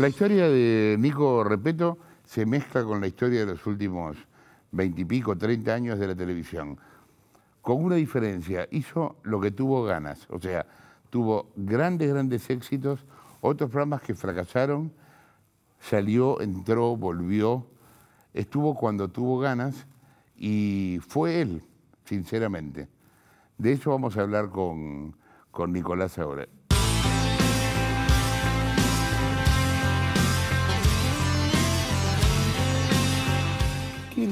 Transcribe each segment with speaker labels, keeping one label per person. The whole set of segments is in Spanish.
Speaker 1: La historia de Nico Repeto se mezcla con la historia de los últimos veintipico, treinta años de la televisión. Con una diferencia, hizo lo que tuvo ganas, o sea, tuvo grandes, grandes éxitos, otros programas que fracasaron, salió, entró, volvió, estuvo cuando tuvo ganas y fue él, sinceramente. De eso vamos a hablar con, con Nicolás ahora.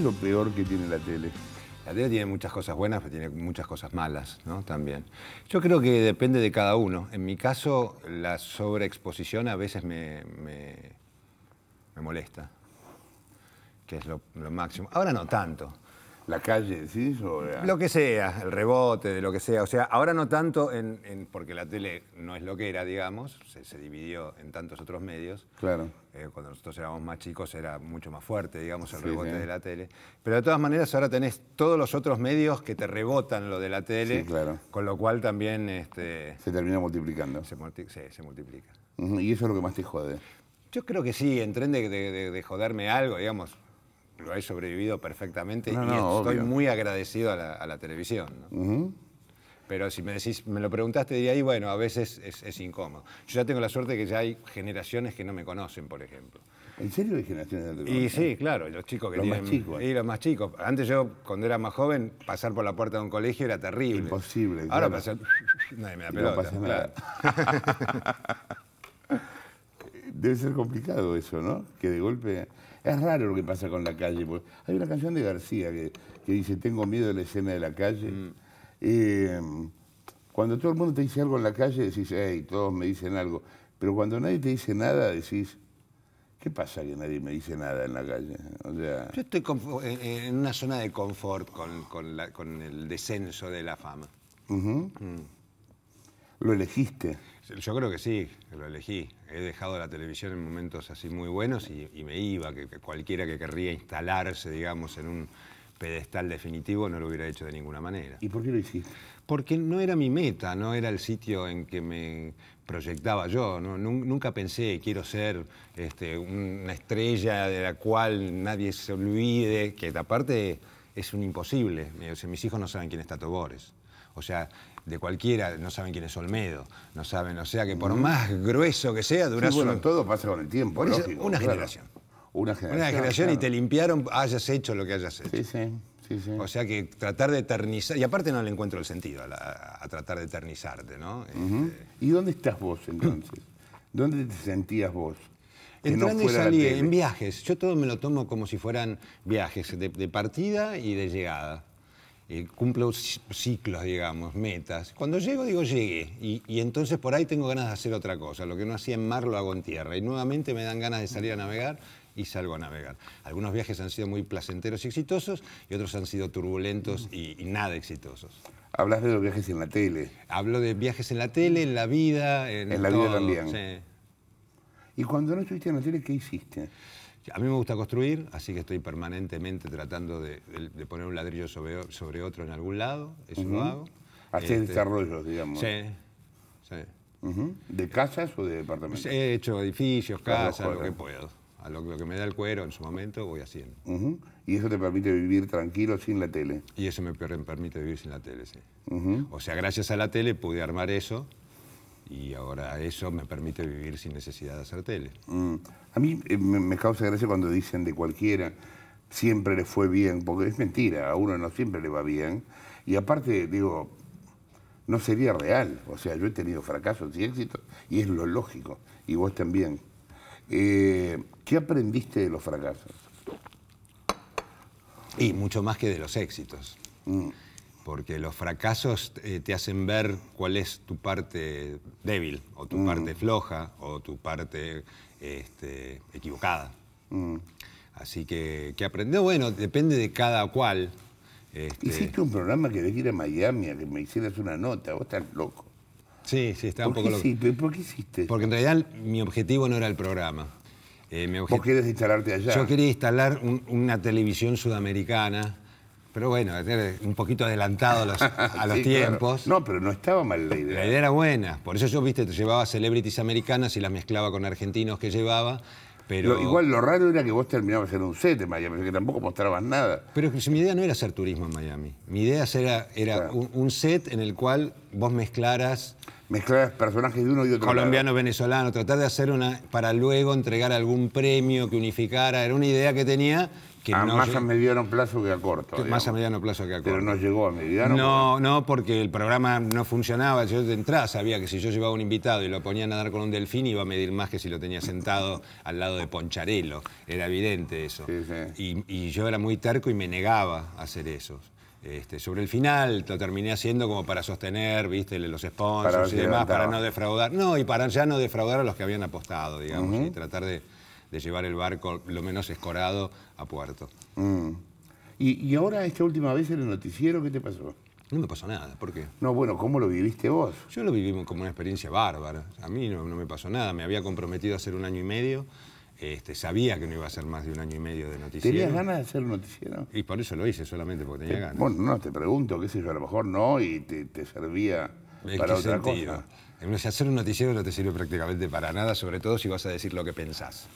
Speaker 2: lo peor que tiene la tele? La tele tiene muchas cosas buenas, pero tiene muchas cosas malas ¿no? también. Yo creo que depende de cada uno. En mi caso, la sobreexposición a veces me, me, molesta, que es lo máximo. Ahora no tanto. La calle, ¿sí? Lo que sea, el rebote, de lo que sea. O sea, ahora no tanto en, porque la tele no es lo que era, digamos, se, dividió en tantos otros medios. Claro. Eh, cuando nosotros éramos más chicos era mucho más fuerte, digamos, el rebote de la tele. Pero de todas maneras ahora tenés todos los otros medios que te rebotan lo de la tele. Sí, claro. Con lo cual también... Este, se termina multiplicando. Se, se multiplica. Y eso es lo que más te jode. Yo creo que sí, en tren de joderme algo, digamos lo he sobrevivido perfectamente y estoy muy agradecido a la, televisión. Pero si me decís, me lo preguntaste, diría, y bueno, a veces es, incómodo. Yo ya tengo la suerte de que ya hay generaciones que no me conocen, por ejemplo. ¿En serio hay generaciones de Y sí, claro, los chicos que los Más chicos. Y los más chicos. Antes yo, cuando era más joven, pasar por la puerta de un colegio era terrible. Imposible. Ahora pasa. pasar. Nadie me da No nada. Debe
Speaker 1: ser complicado eso, ¿no? Que de golpe. Es raro lo que pasa con la calle. Pues. hay una canción de García que, dice, tengo miedo de la escena de la calle. Mm. Eh, cuando todo el mundo te dice algo en la calle, decís, hey, todos me dicen algo. Pero cuando nadie te dice nada, decís, ¿Qué pasa que nadie me dice nada en la calle?
Speaker 2: Yo estoy eh, eh, en una zona de confort con, el descenso de la fama.
Speaker 1: Mm. ¿Lo elegiste?
Speaker 2: Yo creo que sí, lo elegí. He dejado la televisión en momentos así muy buenos y, me iba, que, cualquiera que querría instalarse, digamos, en un pedestal definitivo no lo hubiera hecho de ninguna manera. ¿Y por qué lo hiciste? Porque no era mi meta, no era el sitio en que me proyectaba yo. nunca pensé, quiero ser este, una estrella de la cual nadie se olvide, que aparte es un imposible. mis hijos no saben quién está Tobores. O sea, de cualquiera, no saben quién es Olmedo, no saben, o sea que por mm. más grueso que sea, dura bueno, todo pasa con el tiempo, una, generación. una generación. Una generación. y te limpiaron, hayas hecho lo que hayas hecho. Sí, sí. Sí, O sea que tratar de eternizar, y aparte no le encuentro el sentido a, tratar de eternizarte, ¿no?
Speaker 1: Este,
Speaker 2: ¿Y dónde estás vos entonces? ¿Dónde te sentías vos? Entrando y en viajes. Yo todo me lo tomo como si fueran viajes de partida y de llegada. Eh, cumplo ciclos, digamos, metas. Cuando llego, digo, llegué. Y, entonces por ahí tengo ganas de hacer otra cosa. Lo que no hacía en mar lo hago en tierra. Y nuevamente me dan ganas de salir a navegar y salgo a navegar. Algunos viajes han sido muy placenteros y exitosos y otros han sido turbulentos y, nada exitosos. Hablas de los viajes en la tele. Hablo de viajes en la tele, en la vida, en, en la vida también. ¿Y cuando no estuviste en la tele, qué hiciste? A mí me gusta construir, así que estoy permanentemente tratando de, poner un ladrillo sobre, sobre, otro en algún lado, eso lo hago. Este, desarrollos, digamos. Sí, sí. ¿De casas o de departamentos? He hecho edificios, casas, lo que puedo. A lo, que me da el cuero en su momento voy haciendo. ¿Y eso te permite vivir tranquilo sin la tele? Y eso me permite vivir sin la tele, sí. O sea, gracias a la tele pude armar eso y ahora eso me permite vivir sin necesidad de hacer tele.
Speaker 1: Mm. A mí eh, me causa gracia cuando dicen de cualquiera, siempre le fue bien, porque es mentira, a uno no siempre le va bien. Y aparte, digo, no sería real. O sea, yo he tenido fracasos y éxitos, y es lo lógico, y vos también. Eh, ¿Qué aprendiste
Speaker 2: de los fracasos? Y mucho más que de los éxitos. Mm. Porque los fracasos eh, te hacen ver cuál es tu parte débil, o tu mm. parte floja, o tu parte este, equivocada. Mm. Así que, que aprendió? bueno, depende de cada cual. Este. Hiciste
Speaker 1: un programa que debes ir a Miami a que me hicieras una nota, vos estás loco. Sí, sí, estaba un poco loco.
Speaker 2: ¿Por qué hiciste? Porque en realidad mi objetivo no era el programa.
Speaker 1: Eh, ¿Vos querés instalarte allá? Yo quería
Speaker 2: instalar una televisión sudamericana pero bueno, un poquito adelantado a los, tiempos. No,
Speaker 1: pero no estaba mal la idea. La idea
Speaker 2: era buena. Por eso yo, viste, llevaba celebrities americanas y las mezclaba con argentinos que llevaba. Pero... igual lo raro
Speaker 1: era que vos terminabas en un set en Miami, que tampoco mostrabas nada.
Speaker 2: Pero si, mi idea no era hacer turismo en Miami. Mi idea era, era un, set en el cual vos mezclaras... Mezclaras personajes de uno y otro. Colombiano, venezolano, tratar de hacer una... para luego entregar algún premio que unificara. Era una idea que tenía más a mediano plazo que a corto. más a mediano plazo que a corto. Pero
Speaker 1: no llegó a mediano. No,
Speaker 2: no, porque el programa no funcionaba. Yo de entrada sabía que si yo llevaba un invitado y lo ponía a nadar con un delfín iba a medir más que si lo tenía sentado al lado de Poncharelo. Era evidente eso. Y, yo era muy terco y me negaba a hacer eso. Este, sobre el final lo terminé haciendo como para sostener, viste, los sponsors y demás, para no defraudar. No, y para ya no defraudar a los que habían apostado, digamos, y tratar de, de llevar el barco lo menos escorado a puerto.
Speaker 1: Mm. Y, ahora, esta última vez en el noticiero, ¿qué te pasó?
Speaker 2: No me pasó nada, ¿por qué? No, bueno, ¿cómo lo viviste vos? Yo lo viví como una experiencia bárbara. A mí no, me pasó nada, me había comprometido a hacer un año y medio. Este, sabía que no iba a ser más de un año y medio de noticiero. ¿Tenías
Speaker 1: ganas de hacer noticiero?
Speaker 2: Y por eso lo hice, solamente porque tenía ganas. Bueno, no,
Speaker 1: te pregunto, qué sé yo, a lo mejor no y te, servía para otra sentido?
Speaker 2: cosa. hacer un noticiero no te sirve prácticamente para nada, sobre todo si vas a decir lo que pensás.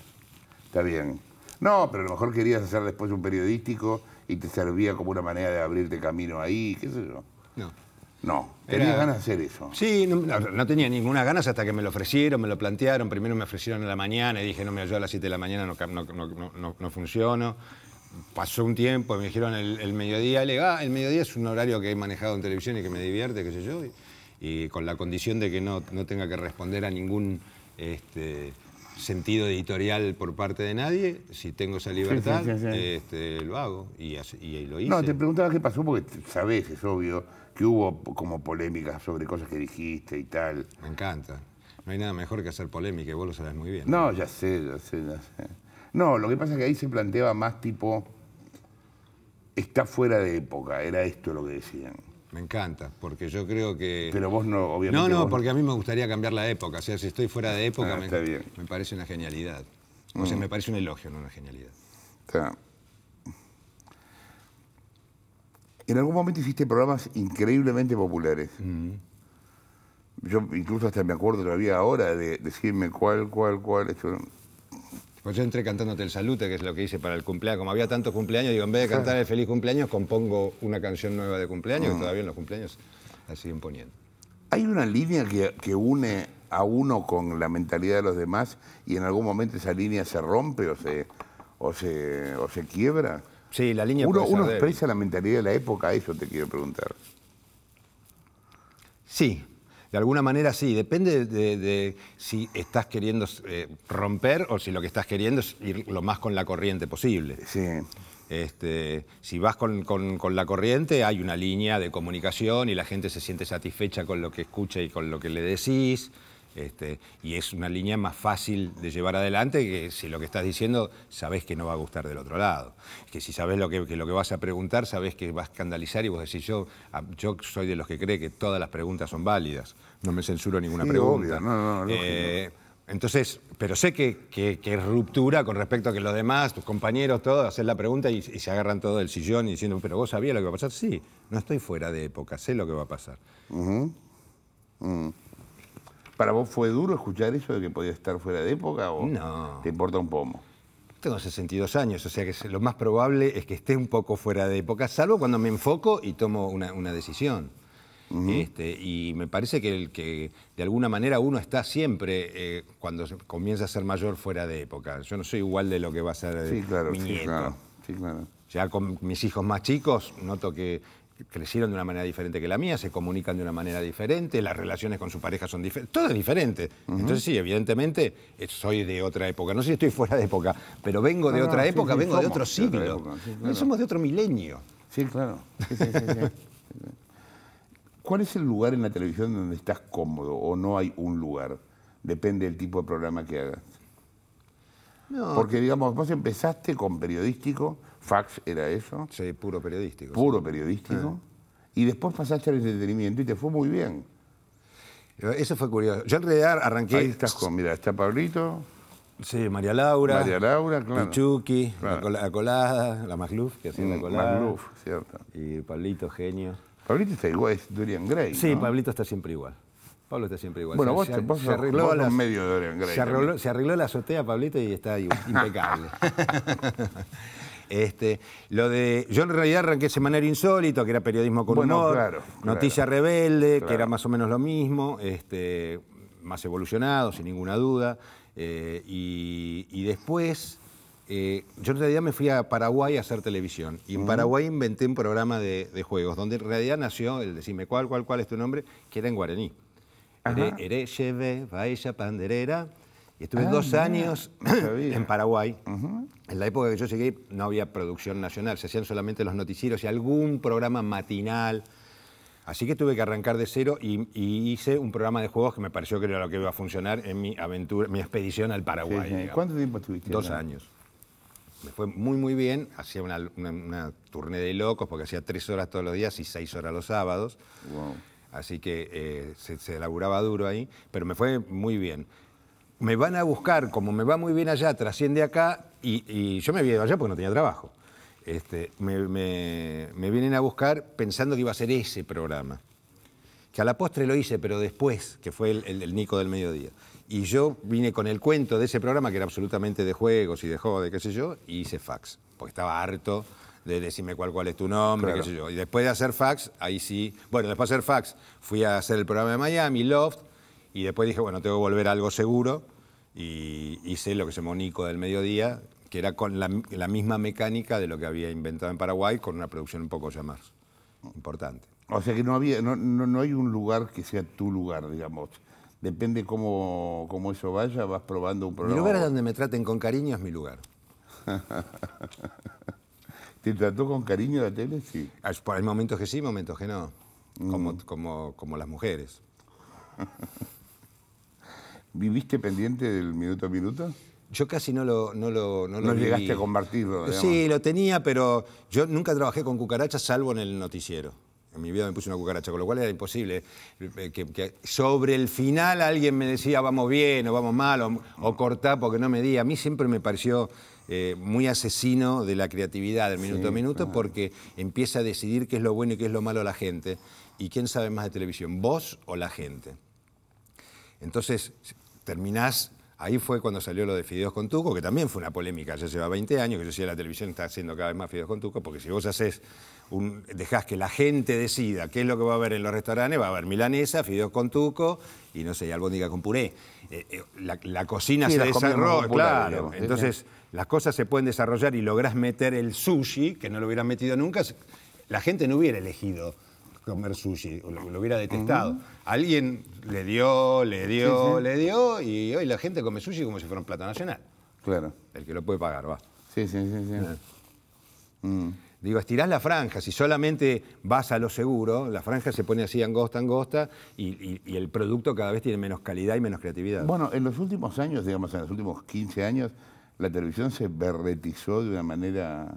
Speaker 2: Está bien.
Speaker 1: No, pero a lo mejor querías hacer después un periodístico y te servía como una manera de abrirte camino ahí, qué sé yo.
Speaker 2: No. No,
Speaker 1: tenía ganas de hacer eso.
Speaker 2: Sí, no, tenía ninguna ganas hasta que me lo ofrecieron, me lo plantearon. Primero me ofrecieron en la mañana y dije, no, me yo a las 7 de la mañana no, no funciono. Pasó un tiempo, y me dijeron el, mediodía. Le digo, ah, el mediodía es un horario que he manejado en televisión y que me divierte, qué sé yo. Y, con la condición de que no, tenga que responder a ningún... Este, sentido editorial por parte de nadie. Si tengo esa libertad, este, lo hago y, y, lo hice. No, te
Speaker 1: preguntaba qué pasó porque sabes, es obvio, que hubo como polémicas sobre cosas que dijiste y tal. Me encanta.
Speaker 2: No hay nada mejor que hacer polémica y vos lo sabés muy bien.
Speaker 1: no, ya sé, ya sé, ya sé. No, lo que pasa es que ahí se planteaba más tipo, está fuera de época, era esto
Speaker 2: lo que decían. Me encanta, porque yo creo que... Pero vos no, obviamente... No, no, porque a mí me gustaría cambiar la época. O sea, si estoy fuera de ah, época, me, parece una genialidad. O sea, mm. me parece un elogio, no una genialidad.
Speaker 1: Está. En algún momento hiciste programas increíblemente populares. Mm. Yo incluso hasta me acuerdo todavía ahora de decirme cuál, cuál, cuál.
Speaker 2: Pues yo entré cantándote el salute, que es lo que hice para el cumpleaños. Como había tantos cumpleaños, digo, en vez de cantar el feliz cumpleaños, compongo una canción nueva de cumpleaños, que ah. todavía en los cumpleaños la siguen poniendo.
Speaker 1: Hay una línea que, une a uno con la mentalidad de los demás y en algún momento esa línea se rompe o se, o se, o se quiebra. Sí, la línea. Uno, uno expresa la mentalidad de la época, eso te
Speaker 2: quiero preguntar. Sí, de alguna manera sí, depende de, si estás queriendo eh, romper o si lo que estás queriendo es ir lo más con la corriente posible. Este, si vas con, con, la corriente, hay una línea de comunicación y la gente se siente satisfecha con lo que escucha y con lo que le decís. Este, y es una línea más fácil de llevar adelante que si lo que estás diciendo sabes que no va a gustar del otro lado. Que si sabes lo que, lo que vas a preguntar, sabes que va a escandalizar y vos decís, yo, yo soy de los que cree que todas las preguntas son válidas, no me censuro ninguna pregunta. Eh, entonces, pero sé que, es ruptura con respecto a que los demás, tus compañeros, todos, hacen la pregunta y, se agarran todo del sillón y diciendo, pero vos sabías lo que va a pasar. Sí, no estoy fuera de época, sé lo que va a pasar. ¿Para vos fue duro escuchar eso de que podía estar fuera de época o no. te importa un pomo? Tengo 62 años, o sea que lo más probable es que esté un poco fuera de época, salvo cuando me enfoco y tomo una, decisión. este, y me parece que, el, que de alguna manera uno está siempre, eh, cuando comienza a ser mayor, fuera de época. Yo no soy igual de lo que va a ser sí, Claro, sí, claro. Ya con mis hijos más chicos, noto que crecieron de una manera diferente que la mía, se comunican de una manera diferente, las relaciones con su pareja son diferentes, todo es diferente. Entonces sí, evidentemente eh, soy de otra época, no sé si estoy fuera de época, pero vengo de otra época, vengo de otro siglo, somos de otro milenio. Sí, claro.
Speaker 1: ¿Cuál es el lugar en la televisión donde estás cómodo o no hay un lugar? Depende del tipo de programa que hagas. Porque, digamos, vos empezaste con periodístico, Fax era eso. Sí, puro periodístico. Puro periodístico. Eh. Y después pasaste al entretenimiento y te fue muy bien. Eso fue curioso. Yo en
Speaker 2: realidad arranqué. Ahí estás con, mira, está Pablito. Sí, María Laura. María Laura, claro. Chucky, la, colada, la Magluf, que hacía la mm, colada. Magluf, cierto. Y Pablito, genio. Pablito está igual, es Dorian Gray. Sí, Pablito está siempre igual. Pablo está siempre igual. Bueno, vos, te se arregló la, medio de Dorian Gray. Se arregló, se arregló, la azotea, Pablito, y está impecable. Este, lo de, yo en realidad arranqué manera Insólito, que era periodismo con bueno, humor, Noticia Rebelde, que era más o menos lo mismo, este, más evolucionado, sin ninguna duda. Eh, y, después, eh, yo en realidad me fui a Paraguay a hacer televisión. Y en Paraguay inventé un programa de, juegos, donde en realidad nació el Decime cuál, cuál, cuál es tu nombre, que era en guaraní. Erecheve, Baella, Panderera estuve ah, dos años en Paraguay. En la época que yo llegué no había producción nacional, se hacían solamente los noticieros y algún programa matinal. Así que tuve que arrancar de cero y, hice un programa de juegos que me pareció que era lo que iba a funcionar en mi aventura, mi expedición al Paraguay. ¿Cuánto
Speaker 1: tiempo estuviste? Dos años.
Speaker 2: Me fue muy, muy bien. Hacía una, una, turné de locos porque hacía tres horas todos los días y seis horas los sábados. Así que eh, se, se, laburaba duro ahí, pero me fue muy bien me van a buscar, como me va muy bien allá, trasciende acá, y, yo me había ido allá porque no tenía trabajo. Este, me, vienen a buscar pensando que iba a ser ese programa. Que a la postre lo hice, pero después, que fue el, Nico del Mediodía. Y yo vine con el cuento de ese programa, que era absolutamente de juegos y de de qué sé yo, y hice fax, porque estaba harto de decirme cuál, es tu nombre, qué sé yo. Y después de hacer fax, ahí sí. Bueno, después de hacer fax, fui a hacer el programa de Miami, Loft, y después dije, bueno, tengo que volver a algo seguro y hice lo que se llamó Nico del Mediodía, que era con la, misma mecánica de lo que había inventado en Paraguay, con una producción un poco ya más importante.
Speaker 1: O sea que no, había, no, hay un lugar que sea tu lugar, digamos. Depende cómo, eso vaya, vas probando un programa. Mi lugar
Speaker 2: donde me traten con cariño es mi
Speaker 1: lugar.
Speaker 2: ¿Te trató con cariño la tele? Sí. Ah, hay momentos que sí, momentos que no. Como, mm. como las mujeres. ¿Viviste pendiente del minuto a minuto? Yo casi no lo... No, lo, no, llegaste a compartirlo. Sí, lo tenía, pero yo nunca trabajé con cucarachas salvo en el noticiero. En mi vida me puse una cucaracha, con lo cual era imposible eh, que, sobre el final alguien me decía vamos bien o vamos mal o, cortá porque no me di. A mí siempre me pareció eh, muy asesino de la creatividad del minuto a minuto porque empieza a decidir qué es lo bueno y qué es lo malo a la gente. ¿Y quién sabe más de televisión, vos o la gente? Entonces, terminás Ahí fue cuando salió lo de Fideos con Tuco, que también fue una polémica, ya lleva 20 años, que yo decía la televisión está haciendo cada vez más Fideos con Tuco, porque si vos haces un, dejás que la gente decida qué es lo que va a haber en los restaurantes, va a haber milanesa, Fideos con Tuco y no sé, y albóndiga con puré. Eh, eh, la, cocina se desarrolla, claro. entonces, las cosas se pueden desarrollar y lográs meter el sushi, que no lo hubieran metido nunca, la gente no hubiera elegido comer sushi, lo, hubiera detestado. Alguien le dio, le dio, le dio y hoy la gente come sushi como si fuera un plato nacional. Claro. El que lo puede pagar, va. Sí, sí, sí. sí. Eh. Mm. Digo, estirás la franja, si solamente vas a lo seguro, la franja se pone así angosta, angosta, y, el producto cada vez tiene menos calidad y menos creatividad. Bueno, en los últimos años, digamos, en los últimos 15 años, la televisión se berretizó
Speaker 1: de una manera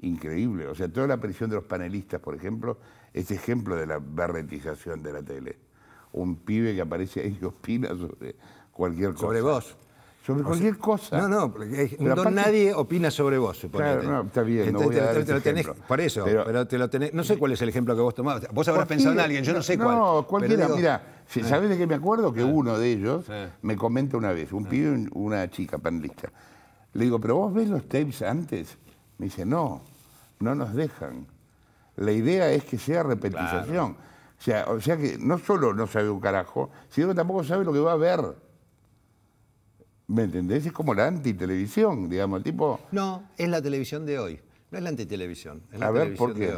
Speaker 1: increíble. O sea, toda la aparición de los panelistas, por ejemplo, ese ejemplo de la barretización de la tele. Un pibe que aparece ahí y opina sobre
Speaker 2: cualquier cosa. Sobre vos. Sobre
Speaker 1: cualquier cosa. No, no, porque nadie
Speaker 2: opina sobre vos, Claro, no, está bien, no voy a dar te, lo tenés, Por eso, pero, te lo tenés. No sé cuál es el ejemplo que vos tomabas. Vos habrás pensado en alguien, yo no sé cuál. No, cualquiera, mira, ah. ¿sabés de qué me acuerdo? Que ah. uno de ellos
Speaker 1: me comenta una vez, un ah. pibe, una chica panelista. Le digo, ¿pero vos ves los tapes antes? Me dice, no, no nos dejan. La idea es que sea repetización. O, sea, o sea que no solo no sabe un carajo, sino que tampoco sabe lo que va a ver. ¿Me entendés? Es como la antitelevisión, digamos, el tipo... No,
Speaker 2: es la televisión de hoy. No es la antitelevisión, es la a ver, ¿por qué?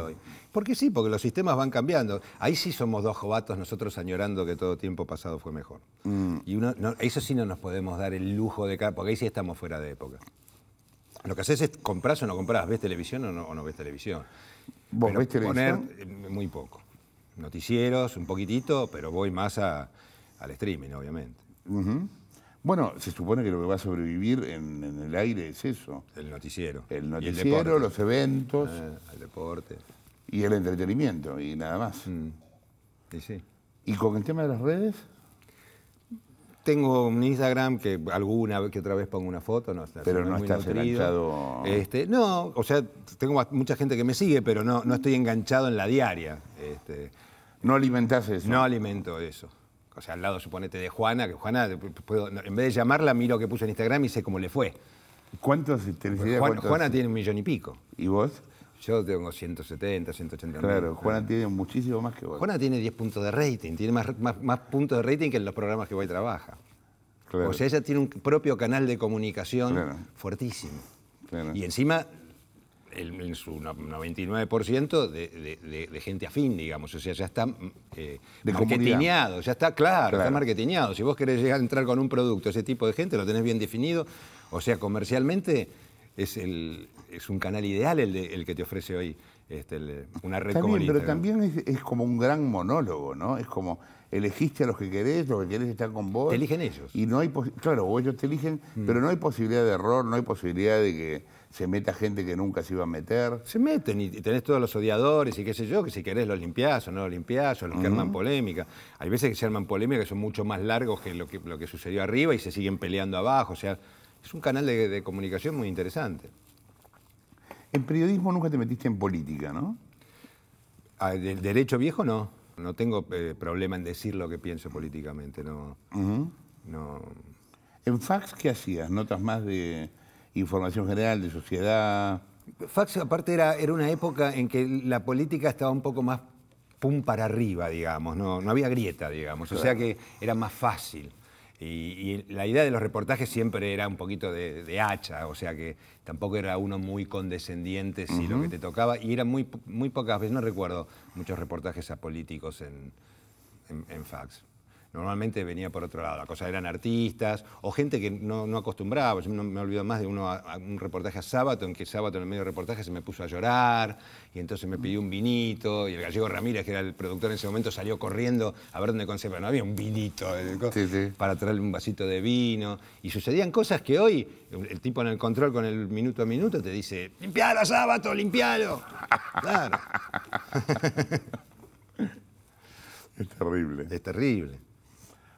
Speaker 2: Porque sí, porque los sistemas van cambiando. Ahí sí somos dos jovatos nosotros añorando que todo tiempo pasado fue mejor. Mm. Y uno, eso sí no nos podemos dar el lujo de... Porque ahí sí estamos fuera de época. Lo que haces es compras o no compras, ves televisión o no, o no ves televisión.
Speaker 1: ¿Vos pero poner,
Speaker 2: eh, Muy poco. Noticieros, un poquitito, pero voy más a, al streaming, obviamente. Bueno, se supone que lo que va a sobrevivir en, el aire es eso. El noticiero.
Speaker 1: El noticiero, los eventos.
Speaker 2: Ah, el deporte.
Speaker 1: Y el entretenimiento, y
Speaker 2: nada más. Mm. sí. ¿Y con el tema de las redes? Tengo un Instagram que alguna vez que otra vez pongo una foto, no, pero no estás enganchado. Este, no, o sea, tengo mucha gente que me sigue, pero no, no estoy enganchado en la diaria. Este. no alimentas eso. No alimento eso. O sea, al lado suponete de Juana, que Juana en vez de llamarla miro que puso en Instagram y sé cómo le fue. ¿Cuántos Juana tiene un millón y pico. ¿Y vos? Yo tengo 170, 180. Claro, Juana tiene muchísimo más que vos. Juana tiene 10 puntos de rating, tiene más, puntos de rating que en los programas que hoy trabaja. O sea, ella tiene un propio canal de comunicación fuertísimo. Y encima, en su 99% de, gente afín, digamos. O sea, ya está mm, eh, ya está claro, está marketineado. Si vos querés llegar a entrar con un producto, ese tipo de gente, lo tenés bien definido. O sea, comercialmente es el, es un canal ideal el, que te ofrece hoy este, una red Pero
Speaker 1: también es, como un gran monólogo, ¿no? Es como elegiste a los que querés, los que querés estar con vos. Te eligen ellos. Y no hay claro, o ellos te eligen, mm. pero no hay posibilidad de error, no hay posibilidad de que se
Speaker 2: meta gente que nunca se iba a meter. Se meten y tenés todos los odiadores y qué sé yo, que si querés los limpiás o no los limpiás, o los que arman polémica. Hay veces que se arman polémica que son mucho más largos que lo que, lo que sucedió arriba y se siguen peleando abajo. O sea, es un canal de comunicación muy interesante. En periodismo nunca te
Speaker 1: metiste en política, ¿no? Ah, ¿Del derecho
Speaker 2: viejo no? No tengo eh, problema en decir lo que pienso políticamente, no.
Speaker 1: no. ¿En fax qué hacías? ¿Notas más de información general, de
Speaker 2: sociedad? Fax, aparte, era, era una época en que la política estaba un poco más pum para arriba, digamos, no, no había grieta, digamos, o sea que era más fácil. Y, la idea de los reportajes siempre era un poquito de, hacha, o sea que tampoco era uno muy condescendiente si lo que te tocaba. Y eran muy, muy pocas veces, no recuerdo muchos reportajes a políticos en, en fax. Normalmente venía por otro lado. La cosa eran artistas o gente que no, no acostumbraba. Yo no me olvido más de uno, un reportaje a sábado, en que sábado en el medio del reportaje se me puso a llorar y entonces me pidió un vinito y el gallego Ramírez, que era el productor en ese momento, salió corriendo a ver dónde conserva. No había un vinito eh, para traerle un vasito de vino. Y sucedían cosas que hoy el tipo en el control con el minuto a minuto te dice, limpialo, sábado, limpialo. Claro.
Speaker 1: Es terrible. Es terrible.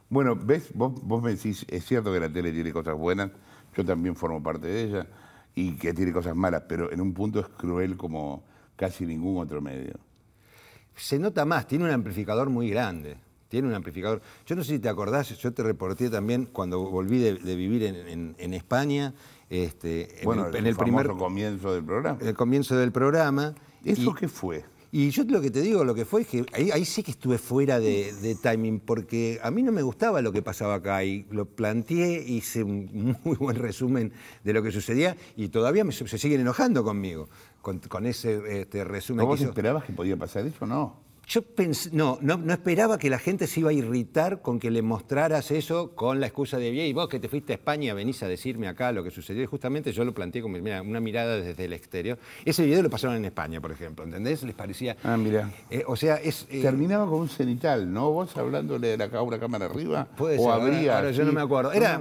Speaker 1: Bueno, ves, vos, vos me decís, es cierto que la tele tiene cosas buenas, yo también formo parte de ella, y que tiene cosas
Speaker 2: malas, pero en un punto es cruel como casi ningún otro medio. Se nota más, tiene un amplificador muy grande. Tiene un amplificador. Yo no sé si te acordás, yo te reporté también cuando volví de, vivir en, España. Este, bueno, en el, comienzo del programa. El comienzo del programa. ¿Eso qué fue? Y yo lo que te digo, lo que fue es que ahí, sí que estuve fuera de, timing, porque a mí no me gustaba lo que pasaba acá y lo planteé, hice un muy buen resumen de lo que sucedía y todavía me, se siguen enojando conmigo con, ese este, resumen. vos esperabas que podía pasar eso? o No. Yo pensé, no, no, esperaba que la gente se iba a irritar con que le mostraras eso con la excusa de, y vos que te fuiste a España venís a decirme acá lo que sucedió. Y justamente yo lo planteé como mira, una mirada desde el exterior. Ese video lo pasaron en España, por ejemplo, ¿entendés? Les parecía... Ah, mira. Eh, o sea, es... Eh, Terminaba con un cenital, ¿no? Vos hablándole de la una cámara arriba. o habría... yo no me acuerdo. Era,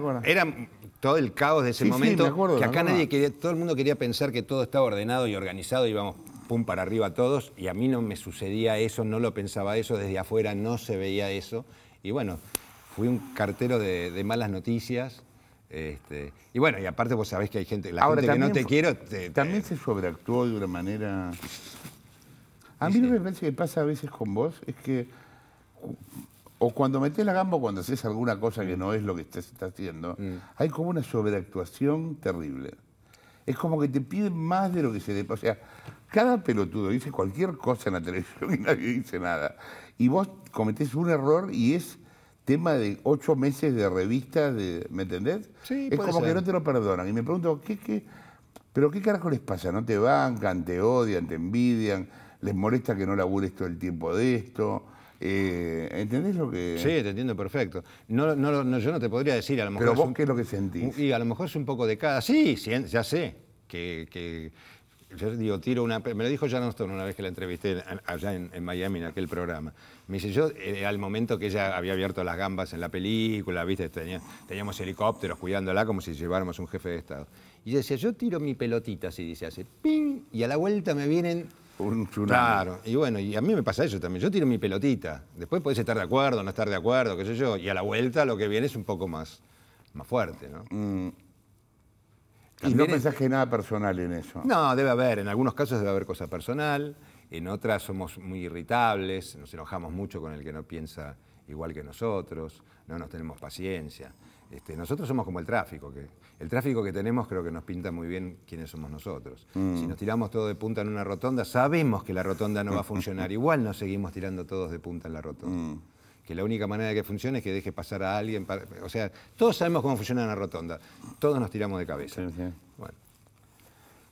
Speaker 2: todo el caos de ese momento, que acá nadie quería, todo el mundo quería pensar que todo estaba ordenado y organizado y vamos pum para arriba a todos, y a mí no me sucedía eso, no lo pensaba eso, desde afuera no se veía eso, y bueno, fui un cartero de, malas noticias. Este, y bueno, y aparte vos sabés que hay gente, la Ahora, gente que no te quiero... también se sobreactuó de una manera...
Speaker 1: A mí lo me parece que pasa a veces con vos es que o cuando metes la gamba o cuando haces alguna cosa que mm. no es lo que estás, estás haciendo, mm. hay como una sobreactuación terrible. Es como que te piden más de lo que se debe. O sea, cada pelotudo dice cualquier cosa en la televisión y nadie dice nada. Y vos cometés un error y es tema de ocho meses de revista, ¿me entendés? Sí, es como que no te lo perdonan. Y me pregunto, ¿qué, qué? ¿Pero qué carajo les pasa? ¿No te bancan, te odian, te envidian? ¿Les molesta que no labures todo el tiempo
Speaker 2: de esto? Eh, ¿Entendés lo que...? Sí, te entiendo perfecto. No, yo no te podría decir, a lo mejor... Pero vos qué es lo que sentís. Y a lo mejor es un poco de cada... Sí, ya sé que, que yo digo, tiro una... Me lo dijo Sharon Stone una vez que la entrevisté allá en, Miami, en aquel programa. Me dice, yo eh, al momento que ella había abierto las gambas en la película, viste, teníamos helicópteros cuidándola como si lleváramos un jefe de Estado. Y decía, yo tiro mi pelotita, así dice, hace ping, y a la vuelta me vienen... Un Claro, y bueno, y a mí me pasa eso también. Yo tiro mi pelotita. Después podés estar de acuerdo, no estar de acuerdo, qué sé yo. Y a la vuelta lo que viene es un poco más, más fuerte, ¿no? Mm, y no pensás
Speaker 1: que nada personal en eso.
Speaker 2: No, debe haber. En algunos casos debe haber cosa personal. En otras somos muy irritables. Nos enojamos mucho con el que no piensa igual que nosotros. No nos tenemos paciencia. Este, nosotros somos como el tráfico. Que, el tráfico que tenemos creo que nos pinta muy bien quiénes somos nosotros. Mm. Si nos tiramos todos de punta en una rotonda, sabemos que la rotonda no va a funcionar. igual nos seguimos tirando todos de punta en la rotonda. Mm que la única manera de que funcione es que deje pasar a alguien. o sea, todos sabemos cómo funciona una rotonda. Todos nos tiramos de cabeza.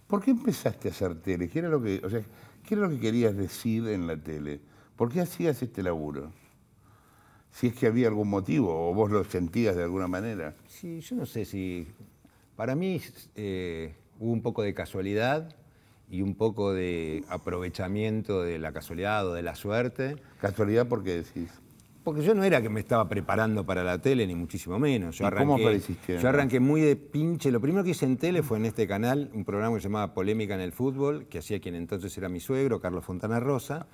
Speaker 1: ¿Por qué empezaste a hacer tele? ¿Qué era, lo que, o lo que querías decir en la tele? ¿Por qué hacías este laburo? Si es que había algún motivo o vos lo sentías de alguna
Speaker 2: manera. Sí, yo no sé si... Para mí eh, hubo un poco de casualidad y un poco de aprovechamiento de la casualidad o de la suerte. ¿Casualidad por qué decís? Porque yo no era que me estaba preparando para la tele, ni muchísimo menos. Yo arranqué, Yo arranqué muy de pinche. Lo primero que hice en tele fue en este canal, un programa que se llamaba Polémica en el Fútbol, que hacía quien entonces era mi suegro, Carlos Fontana Rosa,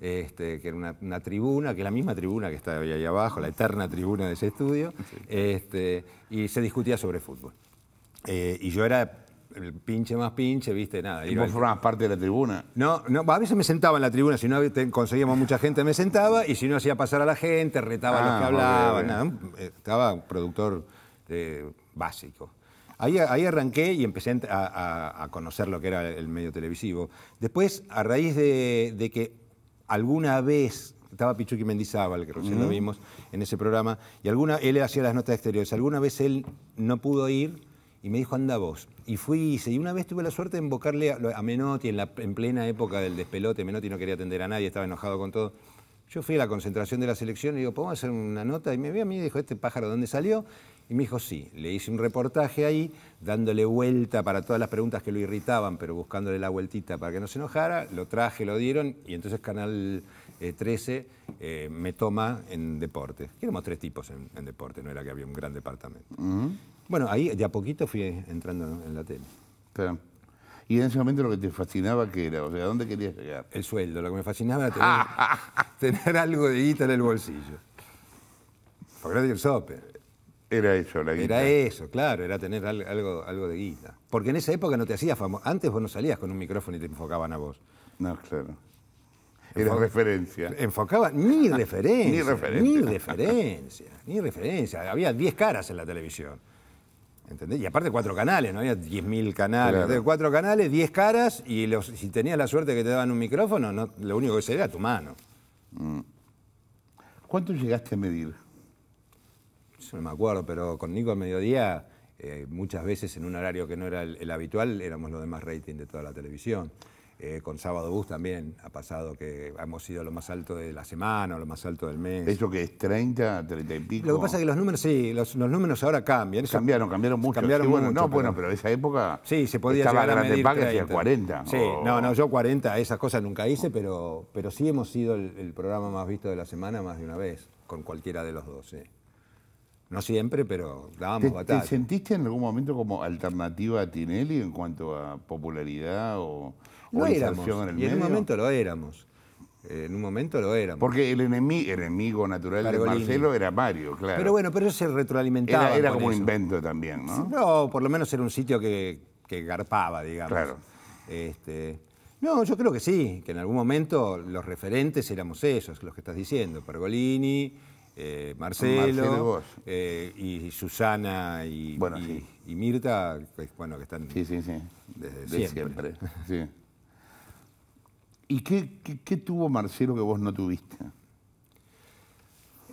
Speaker 2: este, que era una, tribuna, que es la misma tribuna que está ahí abajo, la eterna tribuna de ese estudio, este, y se discutía sobre fútbol. Eh, y yo era el pinche más pinche, viste, nada. ¿Y vos formabas parte de la tribuna? No, no, a veces me sentaba en la tribuna, si no conseguíamos mucha gente me sentaba y si no hacía pasar a la gente, retaba a los ah, que hablaban, nada. Eh, estaba productor eh, básico. Ahí, ahí, arranqué y empecé a, conocer lo que era el medio televisivo. Después, a raíz de, que alguna vez estaba Pichuqui Mendizábal, que recién lo vimos en ese programa, y alguna, él hacía las notas exteriores. Alguna vez él no pudo ir y me dijo, anda vos. Y fui y hice. Y una vez tuve la suerte de invocarle a, Menotti en, la, en plena época del despelote. Menotti no quería atender a nadie, estaba enojado con todo. Yo fui a la concentración de la selección y digo, ¿podemos hacer una nota? Y me vio a mí y dijo, ¿este pájaro dónde salió? Y me dijo, sí. Le hice un reportaje ahí, dándole vuelta para todas las preguntas que lo irritaban, pero buscándole la vueltita para que no se enojara. Lo traje, lo dieron y entonces Canal 13, eh, eh, me toma en deporte. Éramos tres tipos en, deporte, no era que había un gran departamento. Bueno, ahí de a poquito fui entrando en la tele. Claro. Y en ese momento lo que te fascinaba, ¿qué era? O sea, ¿a dónde querías llegar? El sueldo. Lo que me fascinaba era tener, algo de guita en el bolsillo. Porque era sope. Era eso, la guita. Era eso, claro, era tener algo, algo de guita. Porque en esa época no te hacías famoso. Antes vos no salías con un micrófono y te enfocaban a vos. No, claro. Era referencia. Enfocaba ni referencia. ni referencia. Ni referencia. ni referencia. Había 10 caras en la televisión. ¿Entendés? Y aparte cuatro canales, no había 10.000 canales. cuatro canales, 10 caras, y los, si tenías la suerte que te daban un micrófono, lo único que se era tu mano. Mm. ¿Cuánto llegaste a medir? Eso no me acuerdo, pero con Nico al mediodía, eh, muchas veces en un horario que no era el, habitual, éramos los más rating de toda la televisión. Eh, con Sábado Bus también ha pasado que hemos sido lo más alto de la semana o lo más alto del mes. ¿Eso que es 30, 30 y pico? Lo que pasa es que los números, sí, los, números ahora cambian. cambiaron, cambiaron mucho. Cambiaron mucho, no, bueno, pero esa época. Sí, se podía llegar a medir hacía 40. Sí, no, no, yo 40, esas cosas nunca hice, pero, pero sí hemos sido el, programa más visto de la semana más de una vez, con cualquiera de los dos, No siempre, pero dábamos ¿Te, batalla. ¿Te
Speaker 1: sentiste en algún momento como alternativa a Tinelli en cuanto a popularidad o.? No éramos. y en un momento lo éramos. Eh, en un momento lo éramos. Porque el enemigo, natural de Marcelo era Mario, claro. Pero
Speaker 2: bueno, pero eso se retroalimentaba. Era, como un
Speaker 1: invento también, ¿no?
Speaker 2: No, por lo menos era un sitio que, garpaba, digamos. Claro. Este, no, yo creo que sí, que en algún momento los referentes éramos esos, los que estás diciendo, Pergolini, eh, Marcelo, eh, y Susana y, Mirta, que, bueno, que están sí, sí, desde, siempre. siempre.
Speaker 1: ¿Y qué, tuvo Marcelo que vos no tuviste?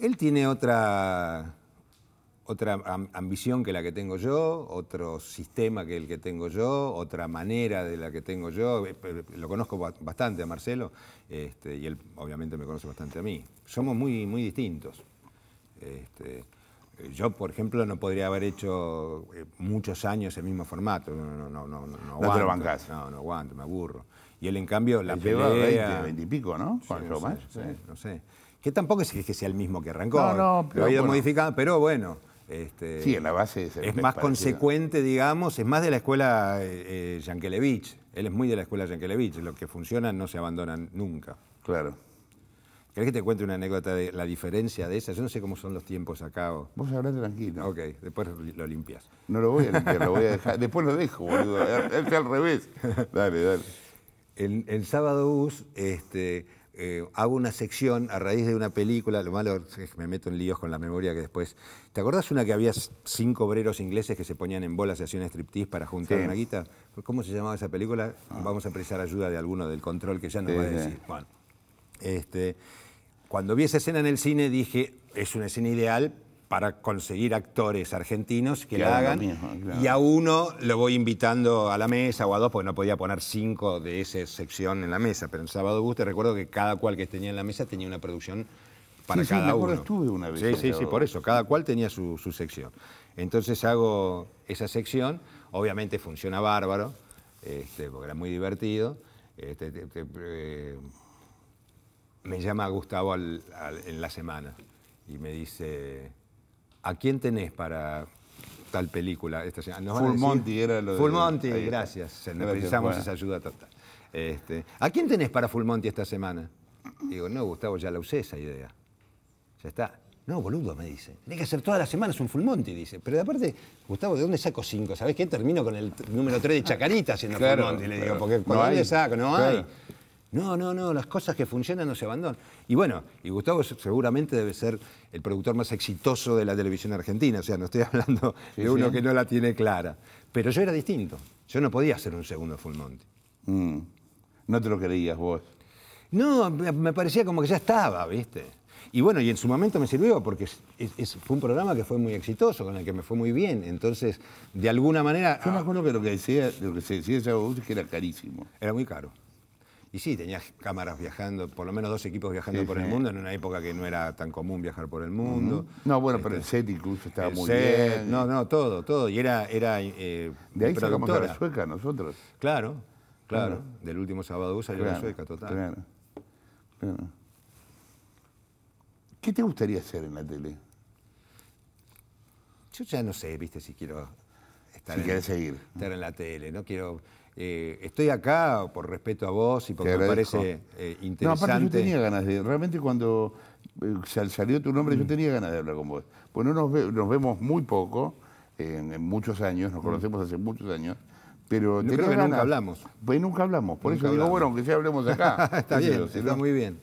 Speaker 2: Él tiene otra, otra ambición que la que tengo yo, otro sistema que el que tengo yo, otra manera de la que tengo yo. Eh, eh, lo conozco bastante a Marcelo este, y él obviamente me conoce bastante a mí. Somos muy, muy distintos. Este, eh, yo, por ejemplo, no podría haber hecho muchos años el mismo formato. No, no, no, no, no, te lo No, no aguanto, me aburro. Y él, en cambio, la Lleva pelea... 20, 20 y pico, ¿no? cuánto sí, más. ¿eh? No sé. Que tampoco es que sea el mismo que arrancó. No, no, pero, ha ido bueno. modificando, pero bueno. Este, sí, en la base es, es más consecuente, digamos, es más de la escuela eh, eh, Yankelevich. Él es muy de la escuela Yankelevich. Los que funcionan no se abandonan nunca. Claro. ¿Querés que te cuente una anécdota de la diferencia de esas? Yo no sé cómo son los tiempos acá. Vos hablás tranquilo. Ok, después lo limpias.
Speaker 1: No lo voy a limpiar, lo voy a dejar. Después
Speaker 2: lo dejo, boludo. al revés. Dale, dale. El, sábado US este, eh, hago una sección a raíz de una película, lo malo es que me meto en líos con la memoria que después... ¿Te acordás una que había cinco obreros ingleses que se ponían en bolas y hacían striptease para juntar una guita? ¿Cómo se llamaba esa película? Ah. Vamos a precisar ayuda de alguno del control que ya nos va a decir. Bueno, este, cuando vi esa escena en el cine dije, es una escena ideal para conseguir actores argentinos que, la hagan. Y a uno lo voy invitando a la mesa o a dos, porque no podía poner cinco de esa sección en la mesa. Pero en Sábado Guste recuerdo que cada cual que tenía en la mesa tenía una producción para cada uno. estuve Sí, sí, sí, por eso. Cada cual tenía su, sección. Entonces hago esa sección. Obviamente funciona bárbaro, este, porque era muy divertido. Este, eh, me llama Gustavo en la semana y me dice ¿a quién tenés para tal película? Esta semana? Full Monty era lo Full Monty, gracias. Necesitamos esa ayuda total. Este, ¿A quién tenés para Full Monty esta semana? Digo, no, Gustavo, ya la usé esa idea. Ya está. No, boludo, me dice. Tiene que hacer todas las semanas un full monty, dice. Pero de aparte, Gustavo, ¿de dónde saco cinco? ¿Sabés qué? Termino con el número tres de Chacarita haciendo full monty. Le digo, porque cuando saco, no hay. No, no, no, las cosas que funcionan no se abandonan. Y bueno, y Gustavo seguramente debe ser el productor más exitoso de la televisión argentina, o sea, no estoy hablando de uno que no la tiene clara. Pero yo era distinto, yo no podía ser un segundo Full mm. No te lo creías vos. No, me parecía como que ya estaba, ¿viste? Y bueno, y en su momento me sirvió porque fue un programa que fue muy exitoso, con el que me fue muy bien. Entonces, de alguna manera. Yo me ah, acuerdo que lo que, decía, lo que se decía de que era carísimo. Era muy caro. Y sí, tenías cámaras viajando, por lo menos dos equipos viajando por el mundo, en una época que no era tan común viajar por el mundo.
Speaker 1: No, bueno, pero el este, set incluso estaba muy bien.
Speaker 2: No, no, todo, todo. Y era. era eh, de ahí sacamos a la sueca nosotros. Claro, claro. Del último sábado USA yo la sueca, total. Claro, ¿Qué te gustaría hacer en la tele? Yo ya no sé, viste, si quiero estar, si en, seguir. estar en la tele. No quiero eh, estoy acá por respeto a vos y porque me parece interesante. Eh, no, aparte yo tenía
Speaker 1: ganas de. Realmente cuando eh, salió tu nombre, yo mm. tenía ganas de hablar con vos. Bueno, pues nos, nos vemos muy poco, en, muchos años, nos mm. conocemos hace muchos años. Pero yo creo que nunca hablamos.
Speaker 2: Pues nunca hablamos, por eso digo, bueno, aunque sea hablemos acá. está bien, se está muy bien.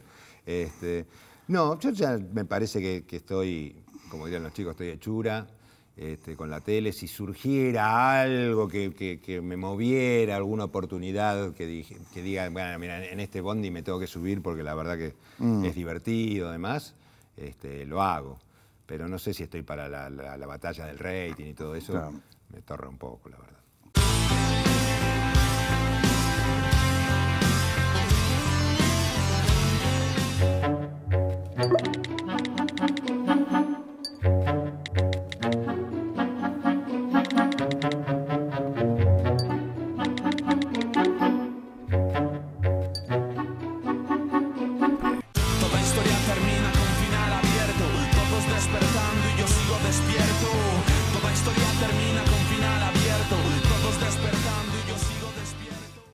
Speaker 2: Este, no, yo ya me parece que, que estoy, como dirían los chicos, estoy hechura. Este, con la tele, si surgiera algo que, que, me moviera, alguna oportunidad que, dije, diga, bueno, mira, en este bondi me tengo que subir porque la verdad que mm. es divertido, además, este, lo hago. Pero no sé si estoy para la, batalla del rating y todo eso. Me torra un poco, la verdad.